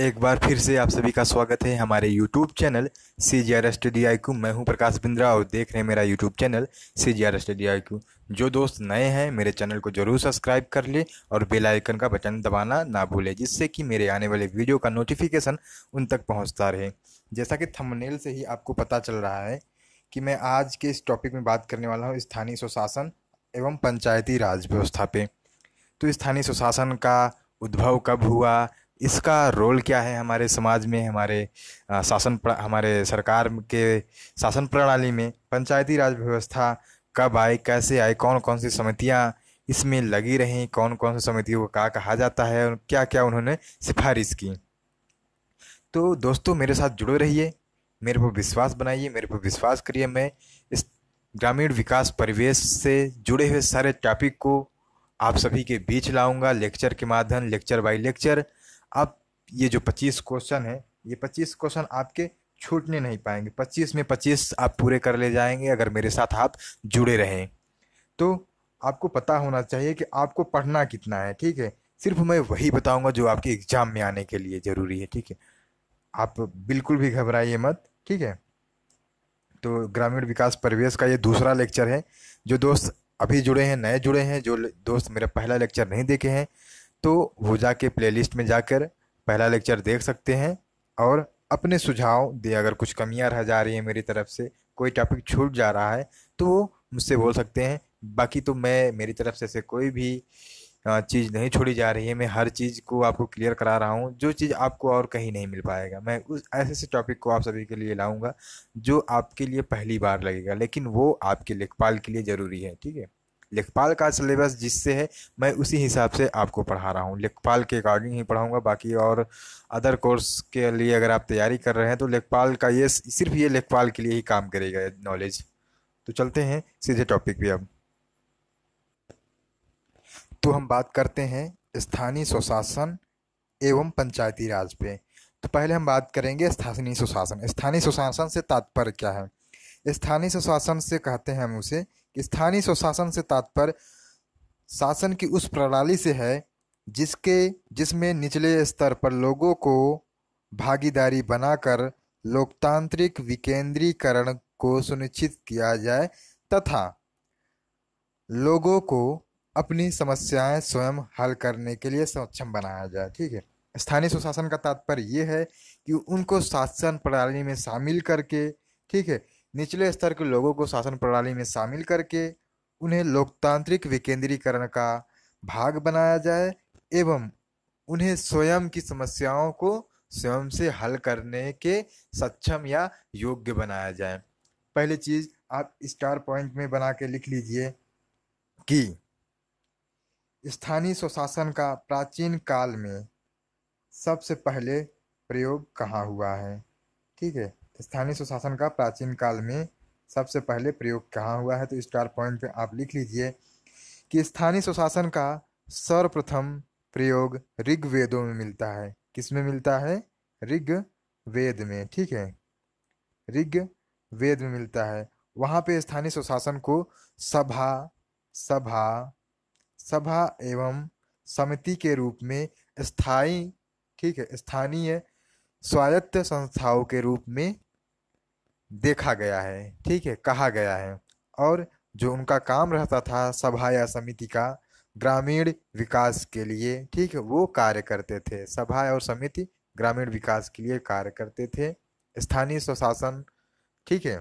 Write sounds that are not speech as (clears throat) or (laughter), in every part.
एक बार फिर से आप सभी का स्वागत है हमारे YouTube channel C G R study I Q मैं हूं प्रकाश बिंद्रा और देख रहे हैं मेरा YouTube channel C G R study I Q जो दोस्त नए हैं मेरे चैनल को जरूर सब्सक्राइब कर ले और बेल आइकन का बटन दबाना ना भूलें जिससे कि मेरे आने वाले वीडियो का नोटिफिकेशन उन तक पहुँचता रहे जैसा कि थंबनेल से ही आपको पता चल रहा है कि मैं आज के इस टॉपिक में बात करने वाला हूँ स्थानीय स्वशासन एवं पंचायती राज व्यवस्था पे तो स्थानीय स्वशासन का उद्भव कब हुआ इसका रोल क्या है हमारे समाज में हमारे शासन हमारे सरकार के शासन प्रणाली में पंचायती राज व्यवस्था कब आए कैसे आए कौन कौन सी समितियाँ इसमें लगी रहीं कौन कौन सी समितियों को कहा कहा जाता है और क्या क्या उन्होंने सिफारिश की तो दोस्तों मेरे साथ जुड़े रहिए मेरे पर विश्वास बनाइए मेरे पर विश्वास करिए मैं इस ग्रामीण विकास परिवेश से जुड़े हुए सारे टॉपिक को आप सभी के बीच लाऊंगा लेक्चर के माध्यम लेक्चर बाय लेक्चर आप ये जो पच्चीस क्वेश्चन है ये पच्चीस क्वेश्चन आपके छूटने नहीं पाएंगे पच्चीस में पच्चीस आप पूरे कर ले जाएंगे अगर मेरे साथ आप जुड़े रहें तो आपको पता होना चाहिए कि आपको पढ़ना कितना है ठीक है सिर्फ मैं वही बताऊंगा जो आपके एग्ज़ाम में आने के लिए ज़रूरी है ठीक है आप बिल्कुल भी घबराइए मत ठीक है तो ग्रामीण विकास परिवेश का ये दूसरा लेक्चर है जो दोस्त अभी जुड़े हैं नए जुड़े हैं जो दोस्त मेरा पहला लेक्चर नहीं देखे हैं तो वो जाके प्लेलिस्ट में जाकर पहला लेक्चर देख सकते हैं और अपने सुझाव दे अगर कुछ कमियां रह जा रही है मेरी तरफ से कोई टॉपिक छूट जा रहा है तो वो मुझसे बोल सकते हैं बाकी तो मैं मेरी तरफ से ऐसे कोई भी चीज़ नहीं छोड़ी जा रही है मैं हर चीज़ को आपको क्लियर करा रहा हूँ जो चीज़ आपको और कहीं नहीं मिल पाएगा मैं उस ऐसे ऐसे टॉपिक को आप सभी के लिए लाऊंगा जो आपके लिए पहली बार लगेगा लेकिन वो आपके लेखपाल के लिए ज़रूरी है ठीक है लेखपाल का सिलेबस जिससे है मैं उसी हिसाब से आपको पढ़ा रहा हूँ लेखपाल के अकॉर्डिंग ही पढ़ाऊँगा बाकी और अदर कोर्स के लिए अगर आप तैयारी कर रहे हैं तो लेखपाल का ये सिर्फ ये लेखपाल के लिए ही काम करेगा नॉलेज तो चलते हैं सीधे टॉपिक पे अब तो हम बात करते हैं स्थानीय स्वशासन एवं पंचायती राज पे तो पहले हम बात करेंगे स्थानीय सुशासन स्थानीय सुशासन से तात्पर्य क्या है स्थानीय सुशासन से कहते हैं हम उसे स्थानीय स्वशासन से तात्पर्य शासन की उस प्रणाली से है जिसके जिसमें निचले स्तर पर लोगों को भागीदारी बनाकर लोकतांत्रिक विकेंद्रीकरण को सुनिश्चित किया जाए तथा लोगों को अपनी समस्याएं स्वयं हल करने के लिए सक्षम बनाया जाए ठीक है स्थानीय सुशासन का तात्पर्य यह है कि उनको शासन प्रणाली में शामिल करके ठीक है निचले स्तर के लोगों को शासन प्रणाली में शामिल करके उन्हें लोकतांत्रिक विकेंद्रीकरण का भाग बनाया जाए एवं उन्हें स्वयं की समस्याओं को स्वयं से हल करने के सक्षम या योग्य बनाया जाए पहली चीज आप स्टार पॉइंट में बना के लिख लीजिए कि स्थानीय स्वशासन का प्राचीन काल में सबसे पहले प्रयोग कहाँ हुआ है ठीक है स्थानीय सुशासन का प्राचीन काल में सबसे पहले प्रयोग कहाँ हुआ है तो स्टार पॉइंट पे आप लिख लीजिए कि स्थानीय सुशासन का सर्वप्रथम प्रयोग ऋग्वेदों में मिलता है किस में मिलता है ऋग वेद में ठीक है ऋग वेद में मिलता है वहाँ पे स्थानीय सुशासन को सभा सभा सभा एवं समिति के रूप में स्थायी ठीक है स्थानीय स्वायत्त संस्थाओं के रूप में देखा गया है ठीक है कहा गया है और जो उनका काम रहता था सभा या समिति का ग्रामीण विकास के लिए ठीक है वो कार्य करते थे सभा और समिति ग्रामीण विकास के लिए कार्य करते थे स्थानीय स्वशासन ठीक है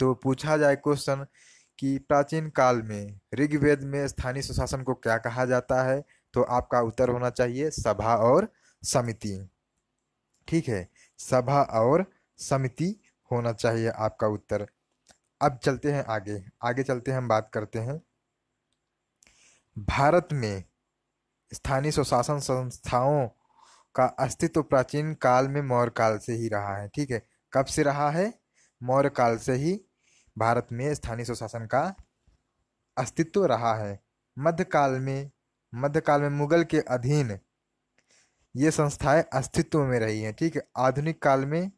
तो पूछा जाए क्वेश्चन कि प्राचीन काल में ऋग्वेद में स्थानीय स्वशासन को क्या कहा जाता है तो आपका उत्तर होना चाहिए सभा और समिति ठीक है सभा और समिति होना चाहिए आपका उत्तर अब चलते हैं आगे आगे चलते हैं हम बात करते हैं भारत में स्थानीय स्वशासन संस्थाओं का अस्तित्व प्राचीन काल में मौर्य काल से ही रहा है ठीक है कब से रहा है मौर्य काल से ही भारत में स्थानीय स्वशासन का अस्तित्व रहा है मध्यकाल में मध्यकाल में मुगल के अधीन ये संस्थाएं अस्तित्व में रही हैं ठीक है आधुनिक काल में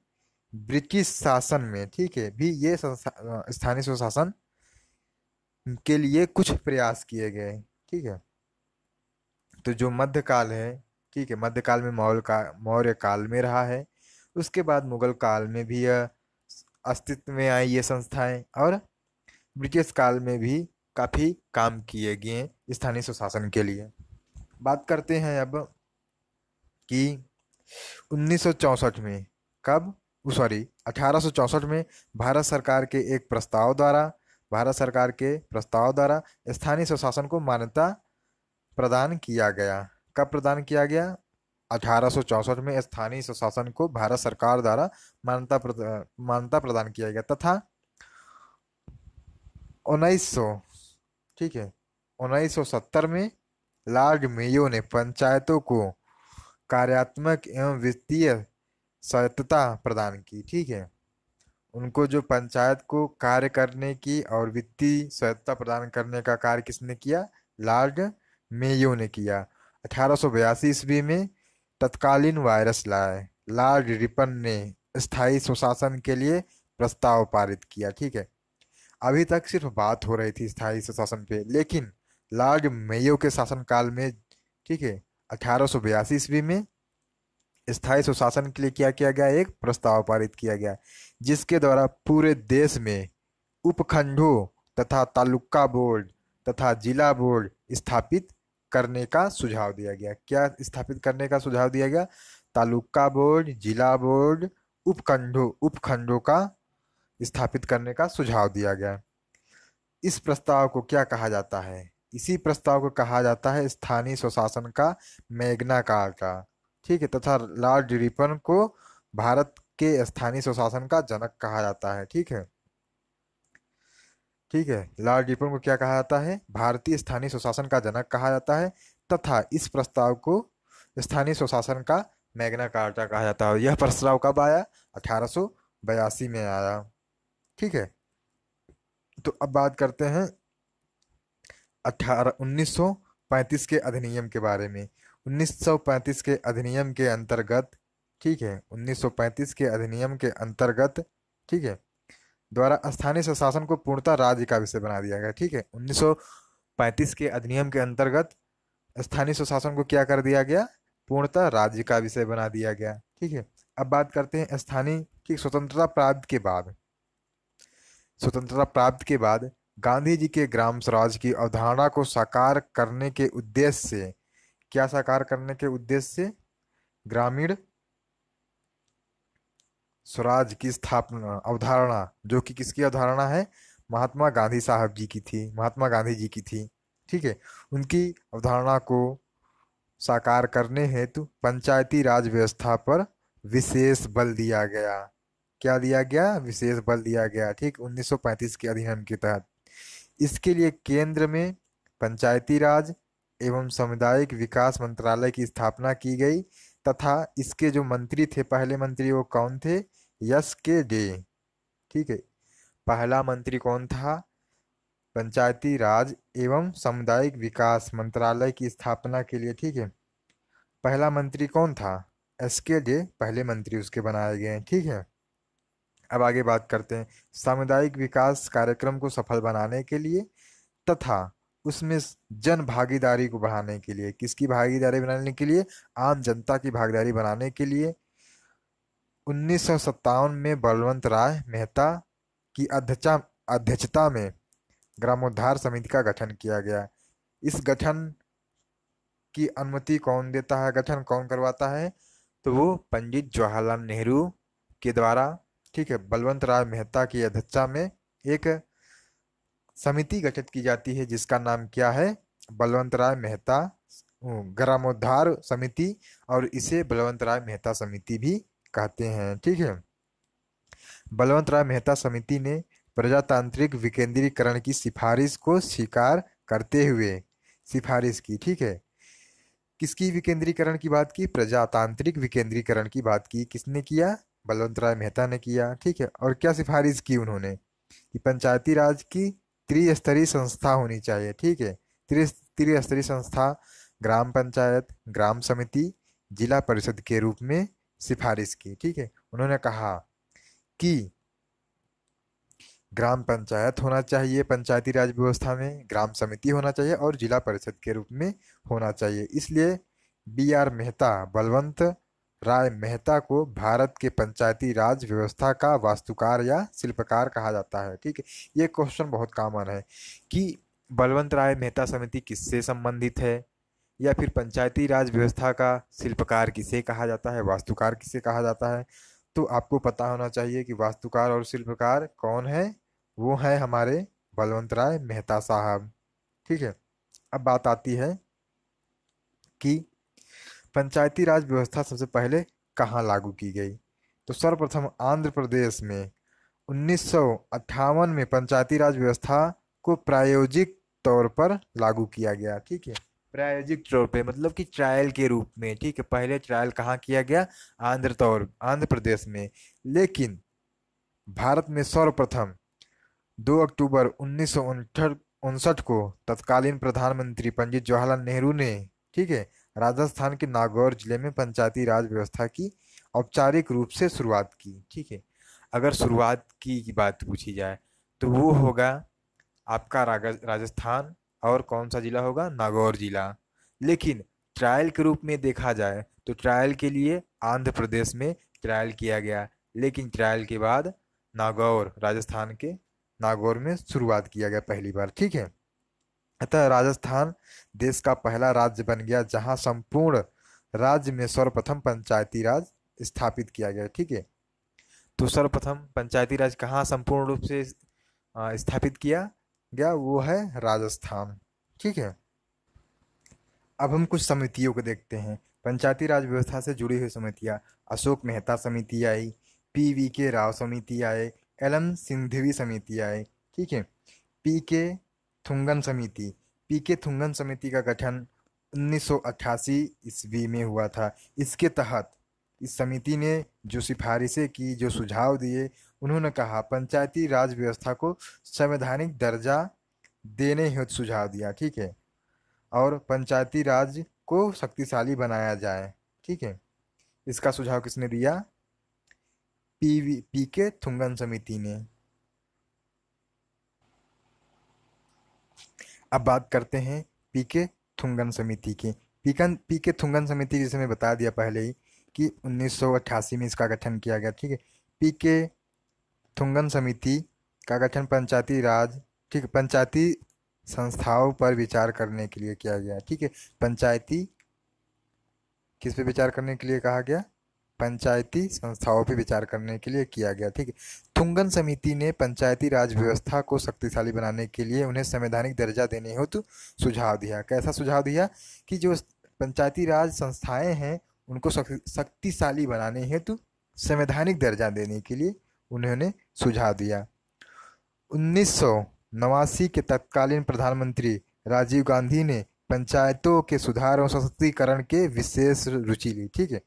ब्रिटिश शासन में ठीक है भी ये स्थानीय स्वशासन के लिए कुछ प्रयास किए गए ठीक है तो जो मध्यकाल है ठीक है मध्यकाल में मौल का मौर्य काल में रहा है उसके बाद मुगल काल में भी यह अस्तित्व में आई ये संस्थाएं और ब्रिटिश काल में भी काफ़ी काम किए गए स्थानीय स्वशासन के लिए बात करते हैं अब कि 1964 में कब सॉरी अठारह में भारत सरकार के एक प्रस्ताव द्वारा भारत सरकार के प्रस्ताव द्वारा स्थानीय स्वशासन को मान्यता प्रदान किया गया कब प्रदान किया गया अठारह में स्थानीय स्वशासन को भारत सरकार द्वारा मान्यता प्रदान, मान्यता प्रदान किया गया तथा उन्नीस ठीक है 1970 में लॉर्ड मेयो ने पंचायतों को कार्यात्मक एवं वित्तीय स्वायत्तता प्रदान की ठीक है उनको जो पंचायत को कार्य करने की और वित्तीय स्वायत्तता प्रदान करने का कार्य किसने किया लॉर्ड मेयो ने किया अठारह ईस्वी में तत्कालीन वायरस लाए लॉर्ड रिपन ने स्थायी सुशासन के लिए प्रस्ताव पारित किया ठीक है अभी तक सिर्फ बात हो रही थी स्थायी सुशासन पे लेकिन लॉर्ड मेयो के शासनकाल में ठीक है अठारह ईस्वी में स्थायी सुशासन के लिए क्या किया गया एक प्रस्ताव पारित किया गया जिसके द्वारा पूरे देश में उपखंडों तथा तालुका बोर्ड तथा जिला बोर्ड स्थापित करने का सुझाव दिया गया क्या स्थापित करने का सुझाव दिया गया तालुका बोर्ड जिला बोर्ड उपखंडों उपखंडों का स्थापित करने का सुझाव दिया गया इस प्रस्ताव को क्या कहा जाता है इसी प्रस्ताव को कहा जाता है स्थानीय स्वशासन का मैग्ना कार्टा ठीक है तथा लॉर्ड रिपन को भारत के स्थानीय स्वशासन का जनक कहा जाता है ठीक है ठीक है लॉर्ड रिपन को क्या कहा जाता है भारतीय स्थानीय स्वशासन का जनक कहा जाता है तथा इस प्रस्ताव को स्थानीय स्वशासन का मैग्ना कार्टा कहा जाता है यह प्रस्ताव कब आया अठारह में आया ठीक है तो अब बात करते हैं अठारह उन्नीस के अधिनियम के बारे में 1935 के अधिनियम के अंतर्गत ठीक है 1935 के अधिनियम के अंतर्गत ठीक है द्वारा स्थानीय स्वशासन को पूर्णतः राज्य का विषय बना दिया गया ठीक है 1935 के अधिनियम के अंतर्गत स्थानीय स्वशासन को क्या कर दिया गया पूर्णतः राज्य का विषय बना दिया गया ठीक है अब बात करते हैं स्थानीय की स्वतंत्रता प्राप्त के बाद स्वतंत्रता प्राप्त के बाद गांधी जी के ग्राम स्वराज की अवधारणा को साकार करने के उद्देश्य से क्या साकार करने के उद्देश्य से ग्रामीण स्वराज की स्थापना अवधारणा जो कि किसकी अवधारणा है महात्मा गांधी साहब जी की थी महात्मा गांधी जी की थी ठीक है उनकी अवधारणा को साकार करने हेतु पंचायती राज व्यवस्था पर विशेष बल दिया गया क्या दिया गया विशेष बल दिया गया ठीक 1935 के अधिनियम के तहत इसके लिए केंद्र में पंचायती राज एवं सामुदायिक विकास मंत्रालय की स्थापना की गई तथा इसके जो मंत्री थे पहले मंत्री वो कौन थे यस के डे ठीक है पहला मंत्री कौन था पंचायती राज एवं सामुदायिक विकास मंत्रालय की स्थापना के लिए ठीक है पहला मंत्री कौन था एस के डे पहले मंत्री उसके बनाए गए ठीक है अब आगे बात करते हैं सामुदायिक विकास कार्यक्रम को सफल बनाने के लिए तथा उसमें जन भागीदारी को बढ़ाने के लिए किसकी भागीदारी बनाने के लिए आम जनता की भागीदारी बनाने के लिए उन्नीस में बलवंत राय मेहता की अध्यक्षा अध्यक्षता में ग्रामोद्धार समिति का गठन किया गया इस गठन की अनुमति कौन देता है गठन कौन करवाता है तो वो पंडित जवाहरलाल नेहरू के द्वारा ठीक है बलवंत राय मेहता की अध्यक्षता में एक समिति गठित की जाती है जिसका नाम क्या है बलवंत राय मेहता हम्म, ग्रामोद्धार समिति और इसे बलवंत राय मेहता समिति भी कहते हैं ठीक है बलवंत राय मेहता समिति ने प्रजातांत्रिक विकेंद्रीकरण की सिफारिश को स्वीकार करते हुए सिफारिश की ठीक है किसकी विकेंद्रीकरण की बात की प्रजातांत्रिक विकेंद्रीकरण की बात की किसने किया बलवंत राय मेहता ने किया ठीक है और क्या सिफारिश की उन्होंने कि पंचायती राज की त्रिस्तरीय संस्था होनी चाहिए ठीक है त्रिस्तरीय संस्था ग्राम पंचायत ग्राम समिति जिला परिषद के रूप में सिफारिश की ठीक है उन्होंने कहा कि ग्राम पंचायत होना चाहिए पंचायती राज व्यवस्था में ग्राम समिति होना चाहिए और जिला परिषद के रूप में होना चाहिए इसलिए बी आर मेहता बलवंत राय मेहता को भारत के पंचायती राज व्यवस्था का वास्तुकार या शिल्पकार कहा जाता है ठीक है ये क्वेश्चन बहुत कॉमन है कि बलवंत राय मेहता समिति किससे संबंधित है या फिर पंचायती राज व्यवस्था का शिल्पकार किसे कहा जाता है वास्तुकार किसे कहा जाता है तो आपको पता होना चाहिए कि वास्तुकार और शिल्पकार कौन है वो हैं हमारे बलवंत राय मेहता साहब ठीक है अब बात आती है कि पंचायती राज व्यवस्था सबसे पहले कहाँ लागू की गई तो सर्वप्रथम आंध्र प्रदेश में उन्नीस में पंचायती राज व्यवस्था को प्रायोजिक तौर पर लागू किया गया ठीक है प्रायोजिक तौर पे मतलब कि ट्रायल के रूप में ठीक है पहले ट्रायल कहाँ किया गया आंध्र तौर आंध्र प्रदेश में लेकिन भारत में सर्वप्रथम 2 अक्टूबर उन्नीस को तत्कालीन प्रधानमंत्री पंडित जवाहरलाल नेहरू ने ठीक है राजस्थान के नागौर जिले में पंचायती राज व्यवस्था की औपचारिक रूप से शुरुआत की ठीक है अगर शुरुआत की, बात पूछी जाए तो वो होगा आपका राजस्थान और कौन सा ज़िला होगा नागौर ज़िला लेकिन ट्रायल के रूप में देखा जाए तो ट्रायल के लिए आंध्र प्रदेश में ट्रायल किया गया लेकिन ट्रायल के बाद नागौर राजस्थान के नागौर में शुरुआत किया गया पहली बार ठीक है अतः राजस्थान देश का पहला राज्य बन गया जहां संपूर्ण राज्य में सर्वप्रथम पंचायती राज स्थापित किया गया ठीक है तो सर्वप्रथम पंचायती राज कहाँ संपूर्ण रूप से स्थापित किया गया वो है राजस्थान ठीक है अब हम कुछ समितियों को देखते हैं पंचायती राज व्यवस्था से जुड़ी हुई समितियाँ अशोक मेहता समिति आई पी वी के राव समिति आए एल एम सिंधवी समिति आए ठीक है पी के थुंगन समिति पी के थुंगन समिति का गठन 1988 ईस्वी में हुआ था इसके तहत इस समिति ने जो सिफारिशें की जो सुझाव दिए उन्होंने कहा पंचायती राज व्यवस्था को संवैधानिक दर्जा देने हेतु सुझाव दिया ठीक है और पंचायती राज को शक्तिशाली बनाया जाए ठीक है इसका सुझाव किसने दिया पी वी पी के थुंगन समिति ने अब बात करते हैं पीके थुंगन समिति की पीकन पीके थुंगन समिति जिसे मैं बता दिया पहले ही कि 1988 में इसका गठन किया गया ठीक है पीके थुंगन समिति का गठन पंचायती राज ठीक पंचायती संस्थाओं पर विचार करने के लिए किया गया ठीक है पंचायती किस पे विचार करने के लिए कहा गया पंचायती संस्थाओं पे विचार करने के लिए किया गया ठीक है ठुंगन समिति ने पंचायती राज व्यवस्था को शक्तिशाली बनाने के लिए उन्हें संवैधानिक दर्जा देने हेतु सुझाव दिया कैसा सुझाव दिया कि जो पंचायती राज संस्थाएं हैं उनको शक्तिशाली बनाने हेतु संवैधानिक दर्जा देने के लिए उन्होंने सुझाव दिया उन्नीस नवासी के तत्कालीन प्रधानमंत्री राजीव गांधी ने पंचायतों के सुधार और सशक्तिकरण के विशेष रुचि ली ठीक है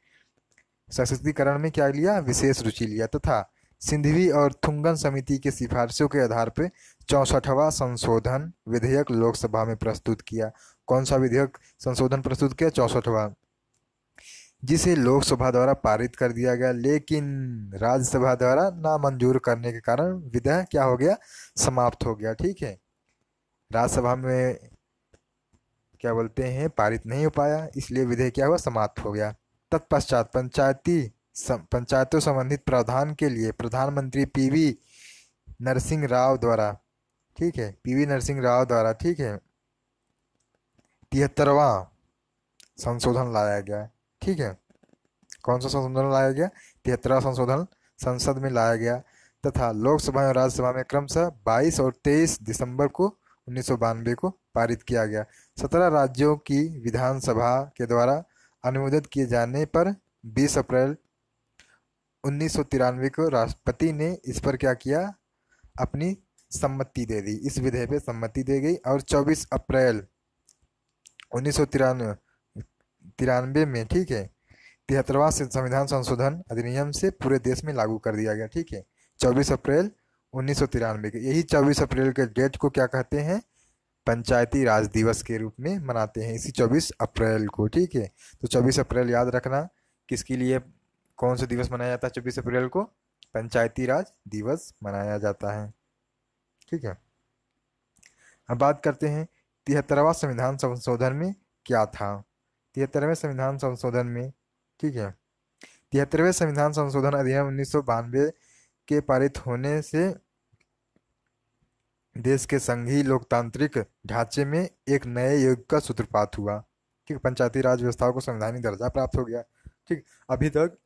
सशक्तिकरण में क्या लिया विशेष रुचि लिया तथा तो सिंधवी और थुंगन समिति की सिफारिशों के आधार पर चौंसठवा संशोधन विधेयक लोकसभा में प्रस्तुत किया कौन सा विधेयक संशोधन प्रस्तुत किया चौंसठवा जिसे लोकसभा द्वारा पारित कर दिया गया लेकिन राज्यसभा द्वारा नामंजूर करने के कारण विधेयक क्या हो गया समाप्त हो गया ठीक है राज्यसभा में क्या बोलते हैं पारित नहीं हो पाया इसलिए विधेयक क्या हुआ समाप्त हो गया तत्पश्चात पंचायती पंचायतों संबंधित प्रावधान के लिए प्रधानमंत्री पीवी नरसिंह राव द्वारा ठीक है पीवी नरसिंह राव द्वारा ठीक है तिहत्तरवा संशोधन लाया गया ठीक है कौन सा संशोधन लाया गया तिहत्तरवा संशोधन संसद में लाया गया तथा लोकसभा और राज्यसभा में क्रमशः 22 और 23 दिसंबर को उन्नीस को पारित किया गया सत्रह राज्यों की विधानसभा के द्वारा अनुमोदित किए जाने पर 20 अप्रैल उन्नीस को राष्ट्रपति ने इस पर क्या किया अपनी सम्मति दे दी इस विधेयक पे सम्मति दे गई और 24 अप्रैल उन्नीस तिरानवे में ठीक है तिहत्तरवा संविधान संशोधन अधिनियम से पूरे देश में लागू कर दिया गया ठीक है 24 अप्रैल उन्नीस सौ के यही चौबीस अप्रैल के डेट को क्या कहते हैं पंचायती राज दिवस के रूप में मनाते हैं इसी 24 अप्रैल को ठीक है तो 24 अप्रैल याद रखना किसके लिए कौन सा दिवस मनाया जाता है छब्बीस अप्रैल को पंचायती राज दिवस मनाया जाता है ठीक है अब बात करते हैं तिहत्तरवा संविधान संशोधन में क्या था तिहत्तरवें संविधान संशोधन में ठीक है तिहत्तरवें संविधान संशोधन अधिनियम उन्नीस के पारित होने से देश के संघीय लोकतांत्रिक ढांचे में एक नए युग का सूत्रपात हुआ ठीक पंचायती राज व्यवस्थाओं को संवैधानिक दर्जा प्राप्त हो गया ठीक अभी तक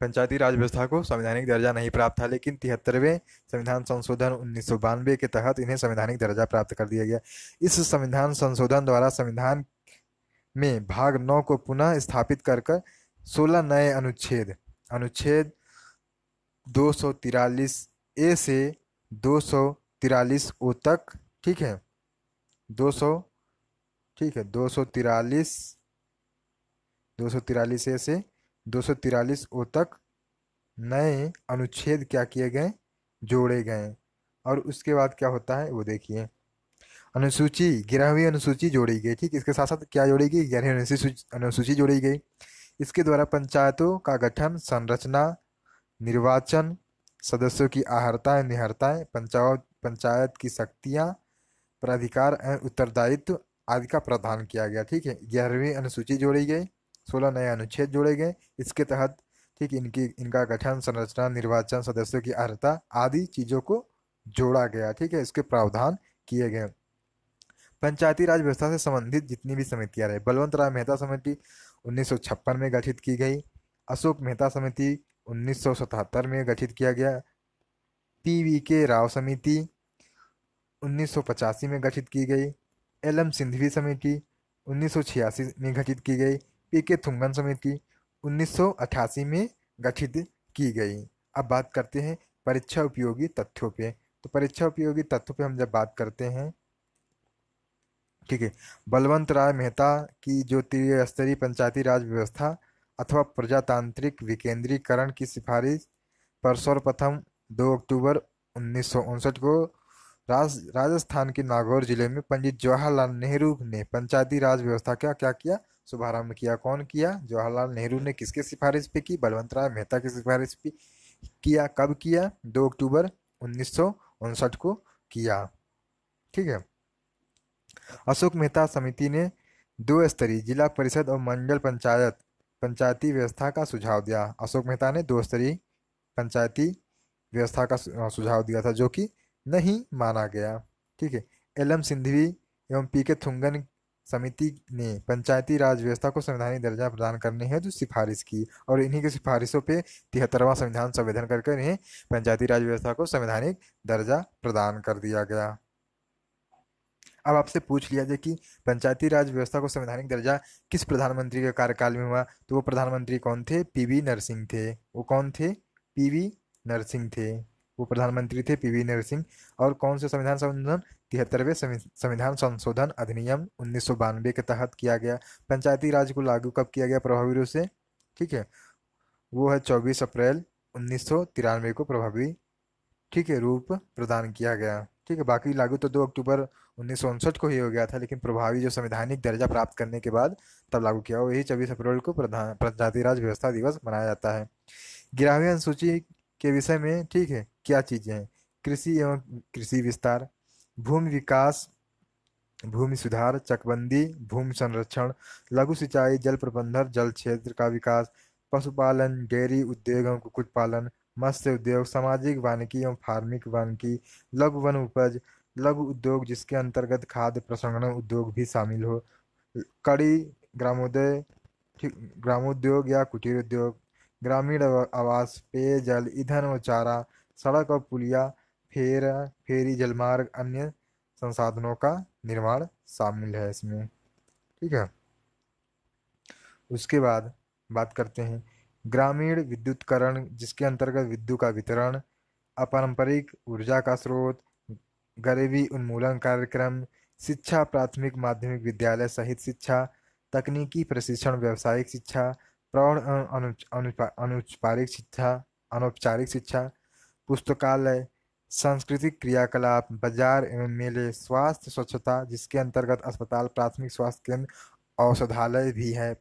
पंचायती राज व्यवस्था को संवैधानिक दर्जा नहीं प्राप्त था लेकिन तिहत्तरवें संविधान संशोधन उन्नीस के तहत इन्हें संवैधानिक दर्जा प्राप्त कर दिया गया इस संविधान संशोधन द्वारा संविधान में भाग नौ को पुनः स्थापित कर कर सोलह नए अनुच्छेद अनुच्छेद दो सौ तिरालीस ए से दो सौ तिरालीस ओ तक ठीक है दो सौ ठीक है दो सौ तिरालीस दो सौ तिरालीस ए से दो सौ तिरालीस ओ तक नए अनुच्छेद क्या किए गए जोड़े गए और उसके बाद क्या होता है वो देखिए अनुसूची ग्यारहवीं अनुसूची जोड़ी गई ठीक इसके साथ साथ क्या जोड़ी गई ग्यारहवीं अनुसूची जोड़ी गई इसके द्वारा पंचायतों का गठन संरचना निर्वाचन सदस्यों की आहरताएँ निहरताएँ पंचायत पंचायत की शक्तियाँ प्राधिकार एवं उत्तरदायित्व आदि का प्रावधान किया गया ठीक है ग्यारहवीं अनुसूची जोड़ी गई सोलह नए अनुच्छेद जोड़े गए इसके तहत ठीक इनकी इनका गठन संरचना निर्वाचन सदस्यों की अर्हता आदि चीज़ों को जोड़ा गया ठीक है इसके प्रावधान किए गए पंचायती राज व्यवस्था से संबंधित जितनी भी समितियां रहे बलवंत राय मेहता समिति 1956 में गठित की गई अशोक मेहता समिति 1977 में गठित किया गया पी वी के राव समिति 1985 में गठित की गई एल एम सिंधवी समिति 1986 में गठित की गई पी के थुंगन समिति 1988 में गठित की गई अब बात करते हैं परीक्षा उपयोगी तथ्यों पे तो परीक्षा उपयोगी तथ्यों पे हम जब बात करते हैं ठीक है बलवंत राय मेहता की जो त्रिस्तरीय पंचायती राज व्यवस्था अथवा प्रजातांत्रिक विकेंद्रीकरण की सिफारिश पर सर्वप्रथम दो अक्टूबर उन्नीस को राज राजस्थान के नागौर जिले में पंडित जवाहरलाल नेहरू ने पंचायती राज व्यवस्था का क्या, क्या किया शुभारंभ किया कौन किया जवाहरलाल नेहरू ने किसके सिफारिश पे की बलवंत राय मेहता की सिफारिश पे किया कब किया दो अक्टूबर उन्नीस को किया ठीक है अशोक मेहता समिति ने दो स्तरीय जिला परिषद और मंडल पंचायत पंचायती व्यवस्था का सुझाव दिया अशोक मेहता ने दो स्तरीय पंचायती व्यवस्था का सुझाव दिया था जो कि नहीं माना गया ठीक है एल एम सिंधवी एवं पी के थुंगन समिति ने पंचायती राज व्यवस्था को संवैधानिक दर्जा प्रदान करने हेतु सिफारिश की और इन्हीं की सिफारिशों पर तिहत्तरवां संविधान संवेदन करके इन्हें पंचायती राज व्यवस्था को संवैधानिक दर्जा प्रदान कर दिया गया अब आपसे पूछ लिया जाए कि पंचायती राज व्यवस्था को संवैधानिक दर्जा किस प्रधानमंत्री के कार्यकाल में हुआ तो वो प्रधानमंत्री कौन थे पीवी नरसिंह थे वो कौन थे पीवी नरसिंह थे वो प्रधानमंत्री थे पीवी नरसिंह सिंह और कौन से संविधान संशोधन तिहत्तरवें संविधान संशोधन अधिनियम उन्नीस के तहत किया गया पंचायती राज को लागू कब किया गया प्रभावी रूप से ठीक है वो है चौबीस अप्रैल उन्नीस को प्रभावी ठीक है रूप प्रदान किया गया ठीक है बाकी लागू तो दो अक्टूबर उन्नीस को ही हो गया था लेकिन प्रभावी जो संवैधानिक दर्जा प्राप्त करने के बाद तब लागू किया वही चौबीस अप्रैल को प्रधान प्रजाति राज व्यवस्था दिवस मनाया जाता है ग्यारहवीं अनुसूची के विषय में ठीक है क्या चीज़ें हैं कृषि एवं कृषि विस्तार भूमि विकास भूमि सुधार चकबंदी भूमि संरक्षण लघु सिंचाई जल प्रबंधन जल क्षेत्र का विकास पशुपालन डेयरी उद्योग एवं पालन मत्स्य उद्योग सामाजिक वानिकी एवं फार्मिक वानिकी लघु वन उपज लघु उद्योग जिसके अंतर्गत खाद्य प्रसंगण उद्योग भी शामिल हो कड़ी ग्रामोदय ग्रामोद्योग या कुटीर उद्योग ग्रामीण आवास पेयजल ईंधन व चारा सड़क और पुलिया फेरी जलमार्ग अन्य संसाधनों का निर्माण शामिल है इसमें ठीक है उसके बाद बात करते हैं ग्रामीण विद्युतकरण जिसके अंतर्गत विद्युत का वितरण अपारंपरिक ऊर्जा का स्रोत गरीबी उन्मूलन कार्यक्रम शिक्षा प्राथमिक माध्यमिक विद्यालय सहित शिक्षा तकनीकी प्रशिक्षण व्यावसायिक शिक्षा प्रौढ़ अनौपचारिक शिक्षा अनौपचारिक शिक्षा पुस्तकालय सांस्कृतिक क्रियाकलाप बाजार एवं मेले स्वास्थ्य स्वच्छता जिसके अंतर्गत अस्पताल प्राथमिक स्वास्थ्य केंद्र औषधालय भी है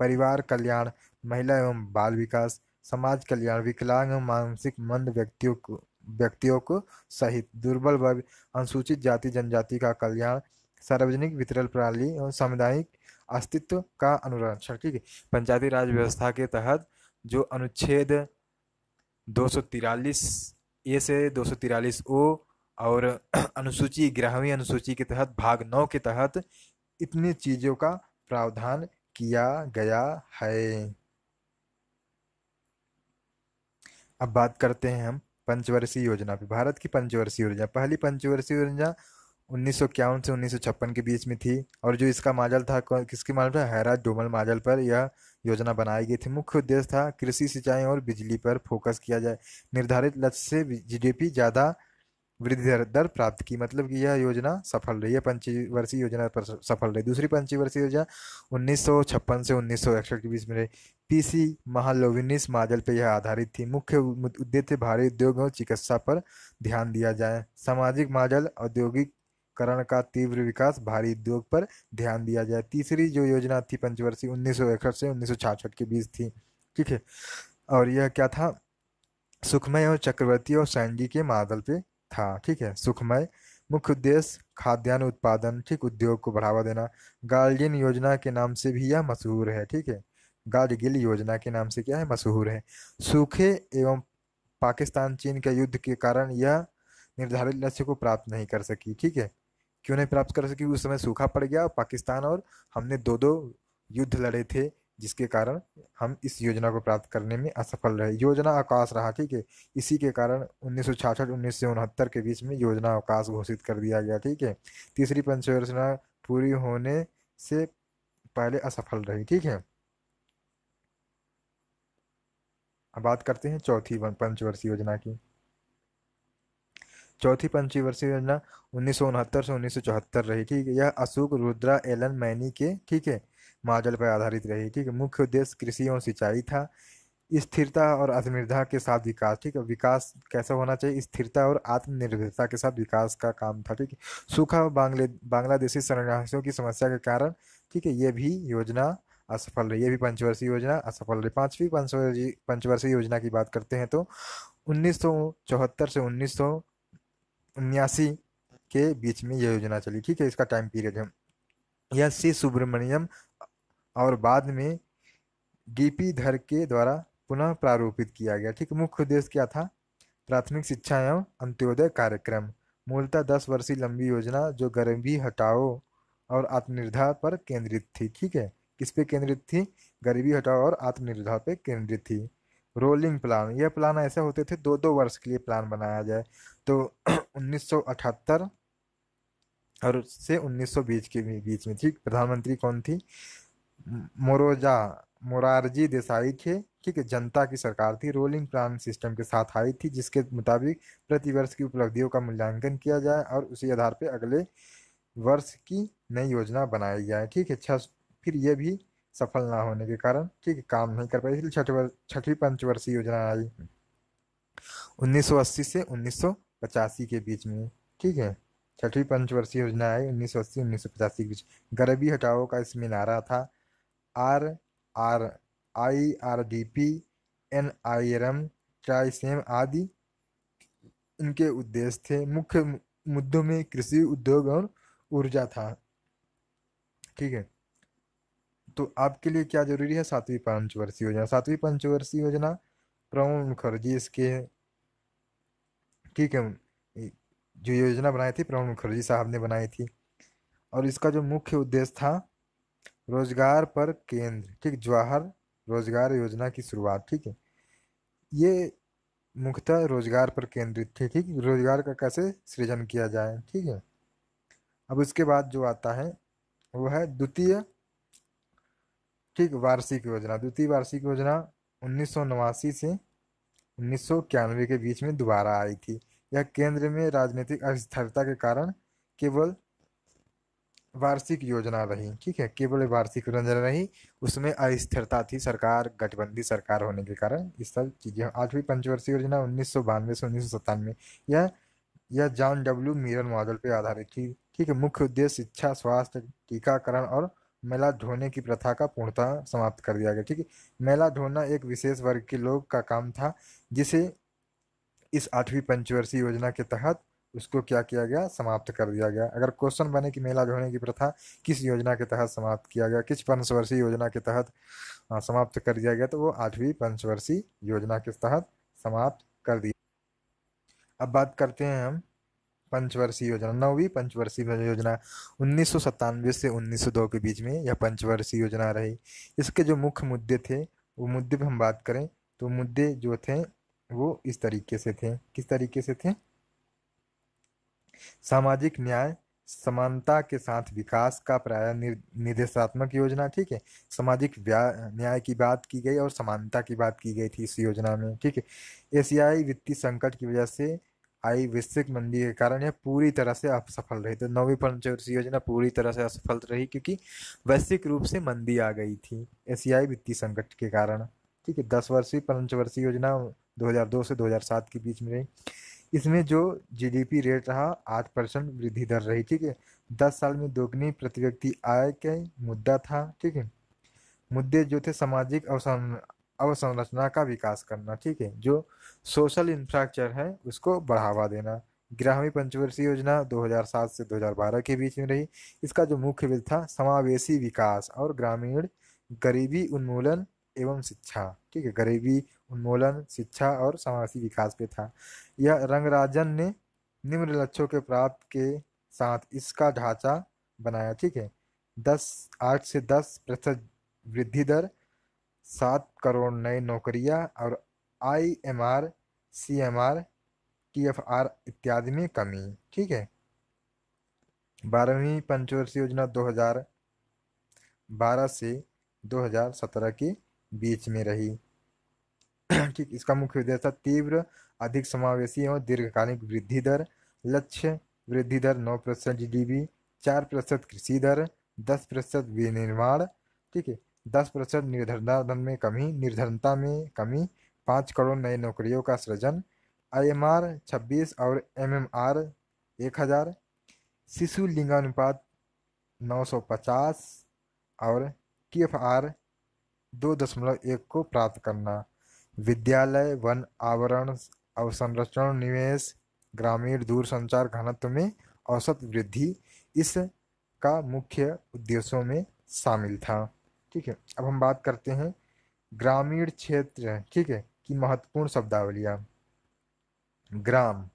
परिवार कल्याण महिला एवं बाल विकास समाज कल्याण विकलांग एवं मानसिक मंद व्यक्तियों को व्यक्तियों को सहित दुर्बल वर्ग अनुसूचित जाति जनजाति का कल्याण सार्वजनिक वितरण प्रणाली एवं सामुदायिक अस्तित्व का अनुरक्षण ठीक है पंचायती राज व्यवस्था के तहत जो अनुच्छेद दो ए से दो ओ और (clears throat) अनुसूची ग्यारहवीं अनुसूची के तहत भाग नौ के तहत इतनी चीज़ों का प्रावधान किया गया है अब बात करते हैं हम पंचवर्षीय योजना पे भारत की पंचवर्षीय योजना पहली पंचवर्षीय योजना उन्नीस से उन्नीस के बीच में थी और जो इसका माजल था किसके माजल था हैराज डोमल माजल पर यह योजना बनाई गई थी मुख्य उद्देश्य था कृषि सिंचाई और बिजली पर फोकस किया जाए निर्धारित लक्ष्य से जीडीपी ज़्यादा वृद्धि दर प्राप्त की मतलब कि यह योजना सफल रही है पंचवर्षीय योजना पर सफल रही दूसरी पंचवर्षीय योजना उन्नीस से उन्नीस के बीच में रही पी सी महालोविनिस माजल पर यह आधारित थी मुख्य उद्देश्य भारी उद्योग और चिकित्सा पर ध्यान दिया जाए सामाजिक माजल औद्योगिक करण का तीव्र विकास भारी उद्योग पर ध्यान दिया जाए तीसरी जो योजना थी पंचवर्षीय उन्नीस से उन्नीस के बीच थी ठीक है और यह क्या था सुखमय और चक्रवर्ती और सैंगी के मादल पे था ठीक है सुखमय मुख्य उद्देश्य खाद्यान्न उत्पादन ठीक उद्योग को बढ़ावा देना गार्जियन योजना के नाम से भी यह मशहूर है ठीक है गार्डगिल योजना के नाम से क्या है मशहूर है सूखे एवं पाकिस्तान चीन के युद्ध के कारण यह निर्धारित लक्ष्य को प्राप्त नहीं कर सकी ठीक है क्यों नहीं प्राप्त कर सके उस समय सूखा पड़ गया पाकिस्तान और हमने दो दो युद्ध लड़े थे जिसके कारण हम इस योजना को प्राप्त करने में असफल रहे योजना अवकाश रहा ठीक है इसी के कारण उन्नीस सौ छाछठ उन्नीस सौ उनहत्तर के बीच में योजना अवकाश घोषित कर दिया गया ठीक है तीसरी पंच योजना पूरी होने से पहले असफल रही ठीक है अब बात करते हैं चौथी पंचवर्षीय योजना की चौथी पंचवर्षीय योजना उन्नीस से उन्नीस रही ठीक है यह अशोक रुद्रा एलन मैनी के ठीक है मॉडल पर आधारित रही ठीक है मुख्य उद्देश्य कृषि और सिंचाई था स्थिरता और आत्मनिर्भरता के साथ विकास ठीक है विकास कैसा होना चाहिए स्थिरता और आत्मनिर्भरता के साथ विकास का काम था ठीक है सूखा बांग्ले बांग्लादेशी शरणार्थियों की समस्या के कारण ठीक है ये भी योजना असफल रही ये भी पंचवर्षीय योजना असफल रही पांचवी पंचवर्षीय पंचवर्षीय योजना की बात करते हैं तो उन्नीस से उन्नीस उन्यासी के बीच में यह योजना चली ठीक है इसका टाइम पीरियड है यह सी सुब्रमण्यम और बाद में डीपी धर के द्वारा पुनः प्रारूपित किया गया ठीक मुख्य उद्देश्य क्या था प्राथमिक शिक्षा एवं अंत्योदय कार्यक्रम मूलतः दस वर्षीय लंबी योजना जो गरीबी हटाओ और आत्मनिर्धार पर केंद्रित थी ठीक है किस पे केंद्रित थी गरीबी हटाओ और आत्मनिर्धार पे केंद्रित थी रोलिंग प्लान यह प्लान ऐसे होते थे दो दो वर्ष के लिए प्लान बनाया जाए तो 1978 (clears throat) और से 1920 के बीच में ठीक प्रधानमंत्री कौन थी मोरोजा मोरारजी देसाई थे ठीक है जनता की सरकार थी रोलिंग प्लान सिस्टम के साथ आई थी जिसके मुताबिक प्रतिवर्ष की उपलब्धियों का मूल्यांकन किया जाए और उसी आधार पर अगले वर्ष की नई योजना बनाई जाए ठीक है छह फिर यह भी सफल ना होने के कारण ठीक काम नहीं कर पाए इसलिए छठी पंचवर्षीय योजना आई 1980 से 1985 के बीच में ठीक है छठी पंचवर्षीय योजना आई 1980 1985 के बीच गरीबी हटाओ का इसमें नारा था R R I R D P N I R M same आदि इनके उद्देश्य थे मुख्य मुद्दों में कृषि उद्योग और ऊर्जा था ठीक है तो आपके लिए क्या जरूरी है सातवीं पंचवर्षीय योजना सातवीं पंचवर्षीय योजना प्रवण मुखर्जी इसके ठीक है जो योजना बनाई थी प्रणब मुखर्जी साहब ने बनाई थी और इसका जो मुख्य उद्देश्य था रोजगार पर केंद्र ठीक जवाहर रोजगार योजना की शुरुआत ठीक है ये मुख्यतः रोजगार पर केंद्रित थी ठीक रोजगार का कैसे सृजन किया जाए ठीक है अब उसके बाद जो आता है वो है द्वितीय ठीक वार्षिक योजना द्वितीय वार्षिक योजना उन्नीस से उन्नीस के बीच में दोबारा आई थी यह केंद्र में राजनीतिक अस्थिरता के कारण केवल वार्षिक योजना रही ठीक है केवल वार्षिक योजना रही उसमें अस्थिरता थी सरकार गठबंधी सरकार होने के कारण ये सब चीज़ें आठवीं पंचवर्षीय योजना उन्नीस सौ बानवे से उन्नीस सौ सत्तानवे यह यह जॉन डब्ल्यू मीरन मॉडल पर आधारित थी ठीक है मुख्य उद्देश्य शिक्षा स्वास्थ्य टीकाकरण और मैला धोने की प्रथा का पूर्णतः समाप्त कर दिया गया ठीक है मैला धोना एक विशेष वर्ग के लोग का काम था जिसे इस आठवीं पंचवर्षीय योजना के तहत उसको क्या किया गया समाप्त कर दिया गया अगर क्वेश्चन बने कि मेला धोने की प्रथा किस योजना के तहत समाप्त किया गया किस पंचवर्षीय योजना के तहत समाप्त कर दिया गया तो वो आठवीं पंचवर्षीय योजना के तहत समाप्त कर दिया अब बात करते हैं हम पंचवर्षीय योजना नौवीं पंचवर्षीय योजना उन्नीस से उन्नीस के बीच में यह पंचवर्षीय योजना रही इसके जो मुख्य मुद्दे थे वो मुद्दे पर हम बात करें तो मुद्दे जो थे वो इस तरीके से थे किस तरीके से थे सामाजिक न्याय समानता के साथ विकास का प्राय निर्देशात्मक योजना ठीक है सामाजिक न्याय की बात की गई और समानता की बात की गई थी इस योजना में ठीक है एशियाई वित्तीय संकट की वजह से आई वैश्विक मंदी के कारण यह पूरी तरह से असफल रही तो नौवीं पंचवर्षीय योजना पूरी तरह से असफल रही क्योंकि वैश्विक रूप से मंदी आ गई थी एशियाई वित्तीय संकट के कारण ठीक है दस वर्षीय पंचवर्षीय योजना 2002 से 2007 के बीच में रही इसमें जो जीडीपी रेट रहा आठ परसेंट वृद्धि दर रही ठीक है दस साल में दोगुनी प्रति व्यक्ति आय का मुद्दा था ठीक है मुद्दे जो थे सामाजिक और अवसंरचना का विकास करना ठीक है जो सोशल इंफ्रास्ट्रक्चर है उसको बढ़ावा देना ग्यारहवीं पंचवर्षीय योजना 2007 से 2012 के बीच में रही इसका जो मुख्य बिल था समावेशी विकास और ग्रामीण गरीबी उन्मूलन एवं शिक्षा ठीक है गरीबी उन्मूलन शिक्षा और समावेशी विकास पे था यह रंगराजन ने निम्न लक्ष्यों के प्राप्त के साथ इसका ढांचा बनाया ठीक है दस आठ से दस प्रतिशत वृद्धि दर सात करोड़ नई नौकरियां और I M M R R C T F R इत्यादि में कमी ठीक है बारहवीं पंचवर्षीय योजना 2012 से 2017 के बीच में रही (clears throat) ठीक इसका मुख्य उद्देश्य था तीव्र अधिक समावेशी और दीर्घकालिक वृद्धि दर लक्ष्य वृद्धि दर नौ प्रतिशत जी डी बी चार प्रतिशत कृषि दर दस प्रतिशत विनिर्माण ठीक है दस प्रतिशत निर्धन में कमी निर्धनता में कमी पाँच करोड़ नए नौकरियों का सृजन आई एम आर छब्बीस और एम एम आर एक हज़ार शिशु लिंगानुपात पचास और टी एफ आर दो दशमलव एक को प्राप्त करना विद्यालय वन आवरण अवसंरचना निवेश ग्रामीण दूरसंचार घनत्व में औसत वृद्धि इस का मुख्य उद्देश्यों में शामिल था ठीक है अब हम बात करते हैं ग्रामीण क्षेत्र ठीक है की महत्वपूर्ण शब्दावलियाँ ग्राम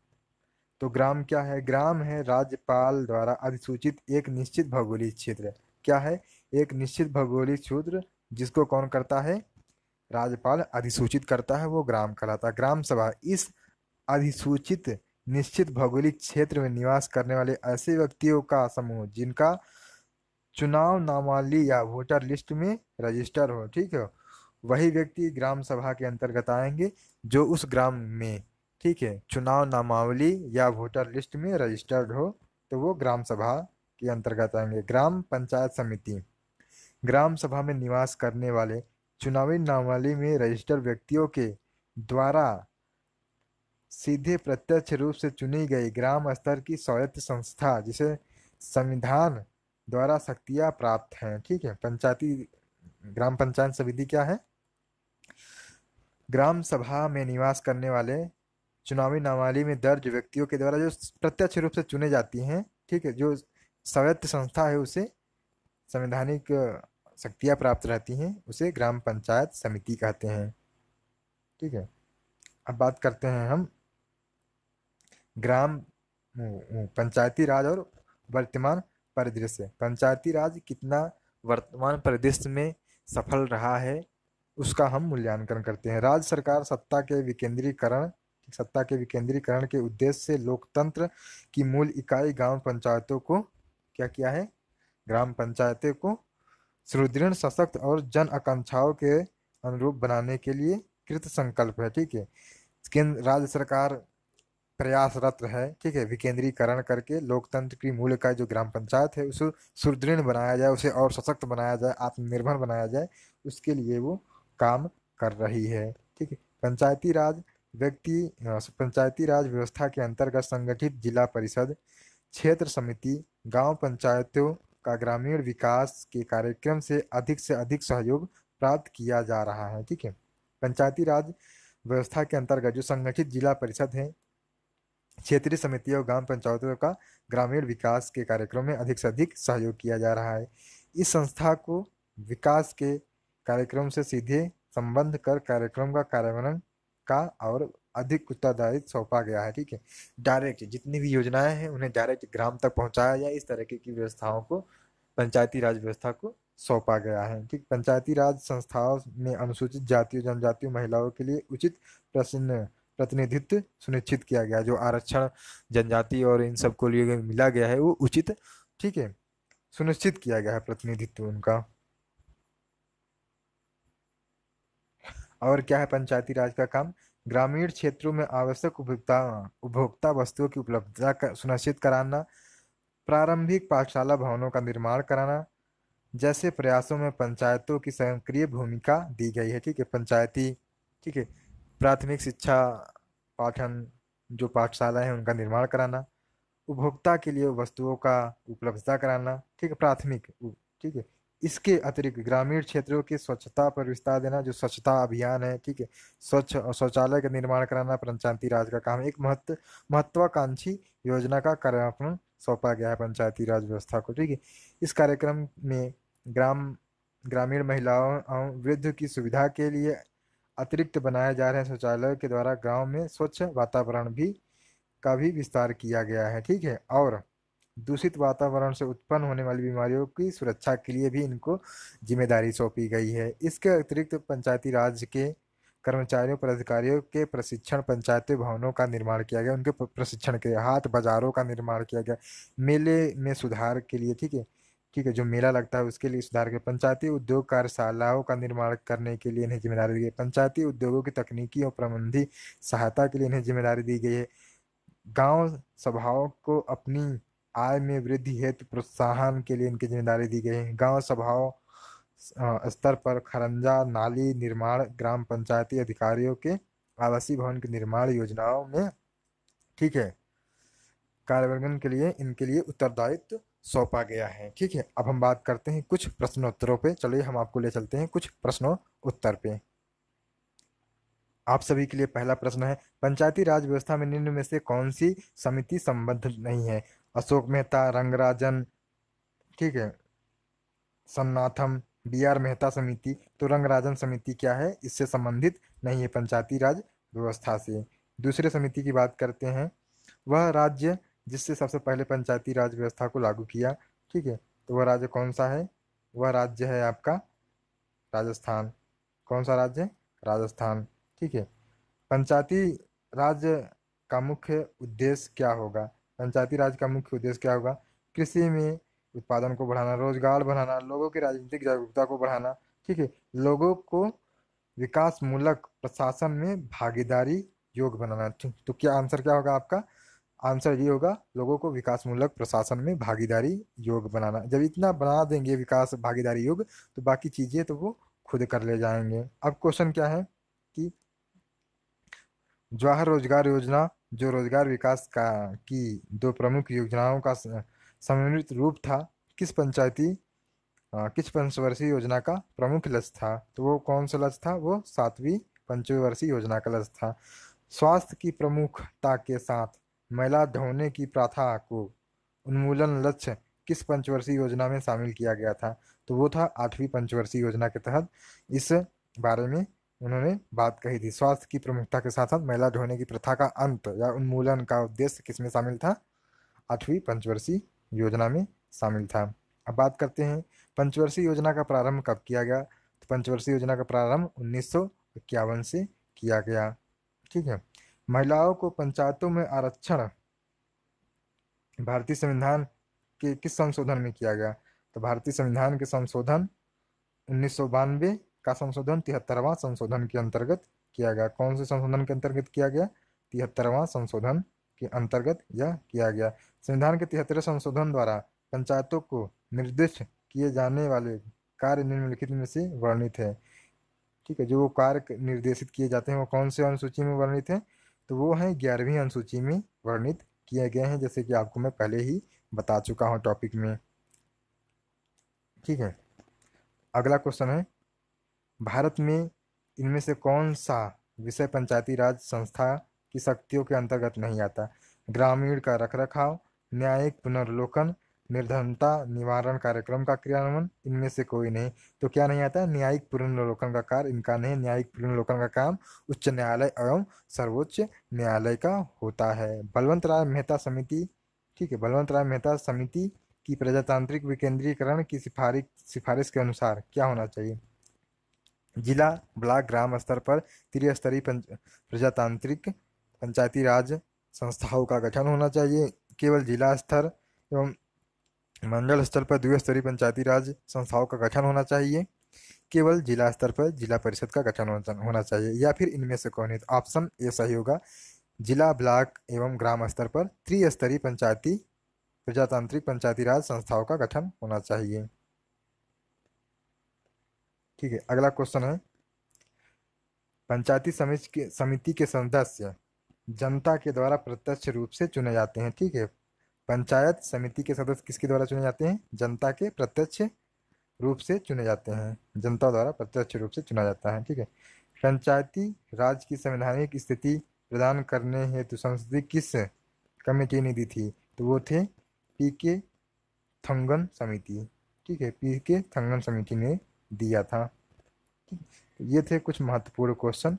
तो ग्राम क्या है ग्राम है राज्यपाल द्वारा अधिसूचित एक निश्चित भौगोलिक क्षेत्र क्या है एक निश्चित भौगोलिक क्षेत्र जिसको कौन करता है राज्यपाल अधिसूचित करता है वो ग्राम कहलाता है ग्राम सभा इस अधिसूचित निश्चित भौगोलिक क्षेत्र में निवास करने वाले ऐसे व्यक्तियों का समूह जिनका चुनाव नामावली या वोटर लिस्ट में रजिस्टर हो ठीक है वही व्यक्ति ग्राम सभा के अंतर्गत आएंगे जो उस ग्राम में ठीक है चुनाव नामावली या वोटर लिस्ट में रजिस्टर्ड हो तो वो ग्राम सभा के अंतर्गत आएंगे ग्राम पंचायत समिति ग्राम सभा में निवास करने वाले चुनावी नामावली में रजिस्टर व्यक्तियों के द्वारा सीधे प्रत्यक्ष रूप से चुनी गई ग्राम स्तर की स्वायत्त संस्था जिसे संविधान द्वारा शक्तियाँ प्राप्त हैं ठीक है पंचायती ग्राम पंचायत समिति क्या है ग्राम सभा में निवास करने वाले चुनावी नामावली में दर्ज व्यक्तियों के द्वारा जो प्रत्यक्ष रूप से चुने जाती हैं ठीक है जो स्वायत्त संस्था है उसे संवैधानिक शक्तियाँ प्राप्त रहती हैं उसे ग्राम पंचायत समिति कहते हैं ठीक है अब बात करते हैं हम ग्राम पंचायती राज और वर्तमान परिदृश्य पंचायती राज कितना वर्तमान परिदृश्य में सफल रहा है उसका हम मूल्यांकन करते हैं राज्य सरकार सत्ता के विकेंद्रीकरण सत्ता के विकेंद्रीकरण के उद्देश्य से लोकतंत्र की मूल इकाई ग्राम पंचायतों को क्या किया है ग्राम पंचायतों को सुदृढ़ सशक्त और जन आकांक्षाओं के अनुरूप बनाने के लिए कृत संकल्प है ठीक है राज्य सरकार प्रयासरत है ठीक है विकेंद्रीकरण करके लोकतंत्र की मूल का जो ग्राम पंचायत है उसे सुदृढ़ बनाया जाए उसे और सशक्त बनाया जाए आत्मनिर्भर बनाया जाए उसके लिए वो काम कर रही है ठीक है पंचायती राज व्यक्ति पंचायती राज व्यवस्था के अंतर्गत संगठित जिला परिषद क्षेत्र समिति गांव पंचायतों का ग्रामीण विकास के कार्यक्रम से अधिक से अधिक सहयोग प्राप्त किया जा रहा है ठीक है पंचायती राज व्यवस्था के अंतर्गत जो संगठित जिला परिषद हैं क्षेत्रीय समितियों और ग्राम पंचायतों का ग्रामीण विकास के कार्यक्रम में अधिक से अधिक सहयोग किया जा रहा है इस संस्था को विकास के कार्यक्रम से सीधे संबंध कर कार्यक्रम का कार्यान्वयन का और अधिक उत्तरदायित्व सौंपा गया है ठीक है डायरेक्ट जितनी भी योजनाएं हैं उन्हें डायरेक्ट ग्राम तक पहुंचाया जाए इस तरह की व्यवस्थाओं को पंचायती राज व्यवस्था को सौंपा गया है ठीक पंचायती राज संस्थाओं में अनुसूचित जातियों जनजातीय महिलाओं के लिए उचित प्रश्न प्रतिनिधित्व सुनिश्चित किया गया जो आरक्षण जनजाति और इन सब को लिए मिला गया है वो उचित ठीक है सुनिश्चित किया गया है प्रतिनिधित्व उनका और क्या है पंचायती राज का काम ग्रामीण क्षेत्रों में आवश्यक उपभोक्ता उपभोक्ता वस्तुओं की उपलब्धता सुनिश्चित कराना प्रारंभिक पाठशाला भवनों का निर्माण कराना जैसे प्रयासों में पंचायतों की सक्रिय भूमिका दी गई है ठीक है पंचायती ठीक है प्राथमिक शिक्षा पाठन जो पाठशाला है उनका निर्माण कराना उपभोक्ता के लिए वस्तुओं का उपलब्धता कराना ठीक है प्राथमिक ठीक है इसके अतिरिक्त ग्रामीण क्षेत्रों की स्वच्छता पर विस्तार देना जो स्वच्छता अभियान है ठीक है स्वच्छ शौचालय का निर्माण कराना पंचायती राज का काम एक महत्व महत्वाकांक्षी योजना का कार्यापन सौंपा गया है पंचायती राज व्यवस्था को ठीक है इस कार्यक्रम में ग्राम ग्रामीण महिलाओं और वृद्ध की सुविधा के लिए अतिरिक्त बनाए जा रहे शौचालय के द्वारा गांव में स्वच्छ वातावरण भी का भी विस्तार किया गया है ठीक है और दूषित वातावरण से उत्पन्न होने वाली बीमारियों की सुरक्षा के लिए भी इनको जिम्मेदारी सौंपी गई है इसके अतिरिक्त पंचायती राज के कर्मचारियों पदाधिकारियों के प्रशिक्षण पंचायती भवनों का निर्माण किया गया उनके प्रशिक्षण के हाथ बाजारों का निर्माण किया गया मेले में सुधार के लिए ठीक है ठीक है जो मेला लगता है उसके लिए सुधार के पंचायती उद्योग कार्यशालाओं का निर्माण करने के लिए इन्हें जिम्मेदारी दी गई पंचायती उद्योगों की तकनीकी और प्रबंधी सहायता के लिए इन्हें जिम्मेदारी दी गई है गांव सभाओं को अपनी आय में वृद्धि हेतु प्रोत्साहन के लिए इनकी जिम्मेदारी दी गई है गाँव सभाओं स्तर पर खरंजा नाली निर्माण ग्राम पंचायती अधिकारियों के आवासीय भवन के निर्माण योजनाओं में ठीक है कार्यवर्गन के लिए इनके लिए उत्तरदायित्व सौंपा गया है ठीक है अब हम बात करते हैं कुछ प्रश्नोत्तरों पे चलिए हम आपको ले चलते हैं कुछ प्रश्नों उत्तर पे आप सभी के लिए पहला प्रश्न है पंचायती राज व्यवस्था में निम्न में से कौन सी समिति संबद्ध नहीं है अशोक मेहता रंगराजन ठीक है सन्नाथम बी आर मेहता समिति तो रंगराजन समिति क्या है इससे संबंधित नहीं है पंचायती राज व्यवस्था से दूसरे समिति की बात करते हैं वह राज्य जिससे सबसे पहले पंचायती राज व्यवस्था को लागू किया ठीक है तो वह राज्य कौन सा है वह राज्य है आपका राजस्थान कौन सा राज्य है राजस्थान ठीक है पंचायती राज का मुख्य उद्देश्य क्या होगा पंचायती राज का मुख्य उद्देश्य क्या होगा कृषि में उत्पादन को बढ़ाना रोजगार बढ़ाना लोगों की राजनीतिक जागरूकता को बढ़ाना ठीक है लोगों को विकासमूलक प्रशासन में भागीदारी योग बनाना ठीक तो, तो क्या आंसर क्या होगा आपका आंसर ये होगा लोगों को विकासमूलक प्रशासन में भागीदारी योग बनाना जब इतना बना देंगे विकास भागीदारी योग तो बाकी चीज़ें तो वो खुद कर ले जाएंगे अब क्वेश्चन क्या है कि जवाहर रोजगार योजना जो रोजगार विकास का की दो प्रमुख योजनाओं का समन्वित रूप था किस पंचायती किस पंचवर्षीय योजना का प्रमुख लक्ष्य था तो वो कौन सा लक्ष्य था वो सातवीं पंचवर्षीय योजना का लक्ष्य था स्वास्थ्य की प्रमुखता के साथ मैला धोने की प्रथा को उन्मूलन लक्ष्य किस पंचवर्षीय योजना में शामिल किया गया था तो वो था आठवीं पंचवर्षीय योजना के तहत इस बारे में उन्होंने बात कही थी स्वास्थ्य की प्रमुखता के साथ साथ मैला ढोने की प्रथा का अंत या उन्मूलन का उद्देश्य किसमें शामिल था आठवीं पंचवर्षीय योजना में शामिल था अब बात करते हैं पंचवर्षीय योजना का प्रारंभ कब किया गया तो पंचवर्षीय योजना का प्रारंभ उन्नीस से किया गया ठीक है महिलाओं को पंचायतों में आरक्षण भारतीय संविधान के किस संशोधन में किया गया तो भारतीय संविधान के संशोधन उन्नीस का संशोधन तिहत्तरवां संशोधन के अंतर्गत किया गया कौन से संशोधन के अंतर्गत किया गया तिहत्तरवां संशोधन के अंतर्गत यह किया गया संविधान के तिहत्तर संशोधन द्वारा पंचायतों को निर्दिष्ट किए जाने वाले कार्य निम्नलिखित में से वर्णित है ठीक है जो कार्य निर्देशित किए जाते हैं वो कौन से अनुसूची में वर्णित है तो वो हैं ग्यारहवीं अनुसूची में वर्णित किए गए हैं जैसे कि आपको मैं पहले ही बता चुका हूँ टॉपिक में ठीक है अगला क्वेश्चन है भारत में इनमें से कौन सा विषय पंचायती राज संस्था की शक्तियों के अंतर्गत नहीं आता ग्रामीण का रखरखाव न्यायिक पुनर्लोकन निर्धनता निवारण कार्यक्रम का क्रियान्वयन इनमें से कोई नहीं तो क्या नहीं आता न्यायिक पुनर्लोकन का कार्य इनका नहीं न्यायिक पुनर्लोकन का काम उच्च न्यायालय एवं सर्वोच्च न्यायालय का होता है बलवंत राय मेहता समिति ठीक है बलवंत राय मेहता समिति की प्रजातांत्रिक विकेंद्रीकरण की सिफारिश सिफारिश के अनुसार क्या होना चाहिए जिला ब्लॉक ग्राम स्तर पर त्रिस्तरीय प्रजातांत्रिक पंचायती राज संस्थाओं का गठन होना चाहिए केवल जिला स्तर एवं मंडल स्तर पर द्विस्तरीय पंचायती राज संस्थाओं का गठन होना चाहिए केवल जिला स्तर पर जिला परिषद का गठन होना चाहिए या फिर इनमें से कौन तो ऑप्शन ए सही होगा जिला ब्लॉक एवं ग्राम स्तर पर त्रिस्तरीय पंचायती प्रजातांत्रिक पंचायती राज संस्थाओं का गठन होना चाहिए ठीक है अगला क्वेश्चन है पंचायती समिति के समिति के सदस्य जनता के द्वारा प्रत्यक्ष रूप से चुने जाते हैं ठीक है पंचायत समिति के सदस्य किसके द्वारा चुने जाते हैं जनता के प्रत्यक्ष रूप से चुने जाते हैं जनता द्वारा प्रत्यक्ष रूप से चुना जाता है ठीक है पंचायती राज की संवैधानिक स्थिति प्रदान करने हेतु संसदीय किस कमेटी ने दी थी तो वो थे पी के थंगन समिति ठीक है पी के थंगन समिति ने दिया था ये थे कुछ महत्वपूर्ण क्वेश्चन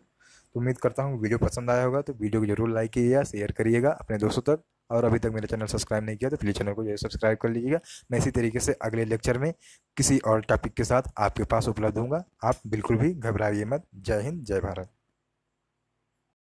तो उम्मीद करता हूँ वीडियो पसंद आया होगा तो वीडियो को जरूर लाइक कीजिएगा शेयर करिएगा अपने दोस्तों तक और अभी तक मेरा चैनल सब्सक्राइब नहीं किया तो प्लीज़ चैनल को जो है सब्सक्राइब कर लीजिएगा मैं इसी तरीके से अगले लेक्चर में किसी और टॉपिक के साथ आपके पास उपलब्ध हूँ आप बिल्कुल भी घबराइए मत जय हिंद जय भारत